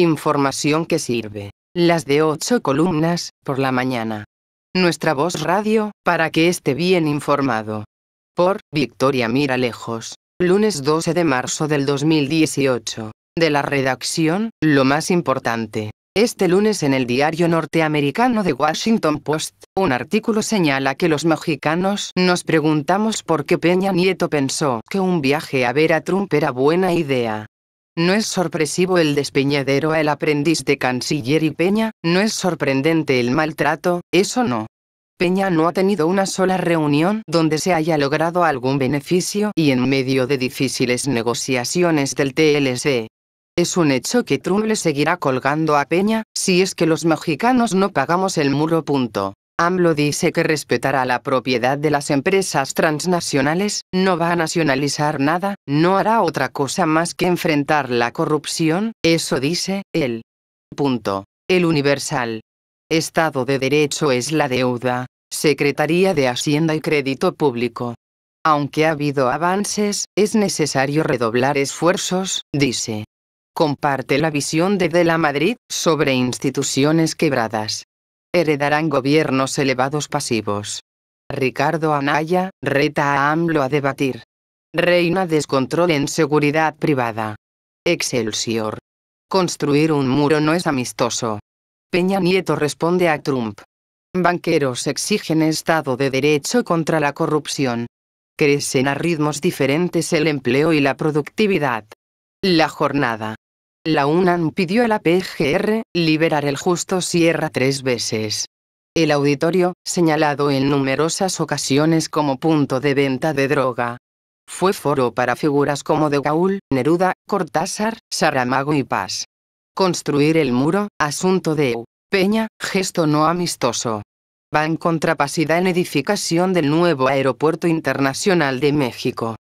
Información que sirve. Las de ocho columnas, por la mañana. Nuestra voz radio, para que esté bien informado. Por Victoria Mira Lejos. Lunes 12 de marzo del 2018. De la redacción, lo más importante. Este lunes en el diario norteamericano The Washington Post, un artículo señala que los mexicanos nos preguntamos por qué Peña Nieto pensó que un viaje a ver a Trump era buena idea. No es sorpresivo el despeñadero al aprendiz de canciller y Peña, no es sorprendente el maltrato, eso no. Peña no ha tenido una sola reunión donde se haya logrado algún beneficio y en medio de difíciles negociaciones del TLC. Es un hecho que Trump le seguirá colgando a Peña, si es que los mexicanos no pagamos el muro. Punto. AMLO dice que respetará la propiedad de las empresas transnacionales, no va a nacionalizar nada, no hará otra cosa más que enfrentar la corrupción, eso dice él. Punto. El Universal. Estado de Derecho es la deuda. Secretaría de Hacienda y Crédito Público. Aunque ha habido avances, es necesario redoblar esfuerzos, dice. Comparte la visión de De la Madrid sobre instituciones quebradas heredarán gobiernos elevados pasivos. Ricardo Anaya, reta a AMLO a debatir. Reina descontrol en seguridad privada. Excelsior. Construir un muro no es amistoso. Peña Nieto responde a Trump. Banqueros exigen Estado de Derecho contra la corrupción. Crecen a ritmos diferentes el empleo y la productividad. La jornada. La UNAM pidió a la PGR liberar el justo Sierra tres veces. El auditorio, señalado en numerosas ocasiones como punto de venta de droga, fue foro para figuras como De Gaulle, Neruda, Cortázar, Saramago y Paz. Construir el muro, asunto de e Peña, gesto no amistoso. Va en contrapasida en edificación del nuevo Aeropuerto Internacional de México.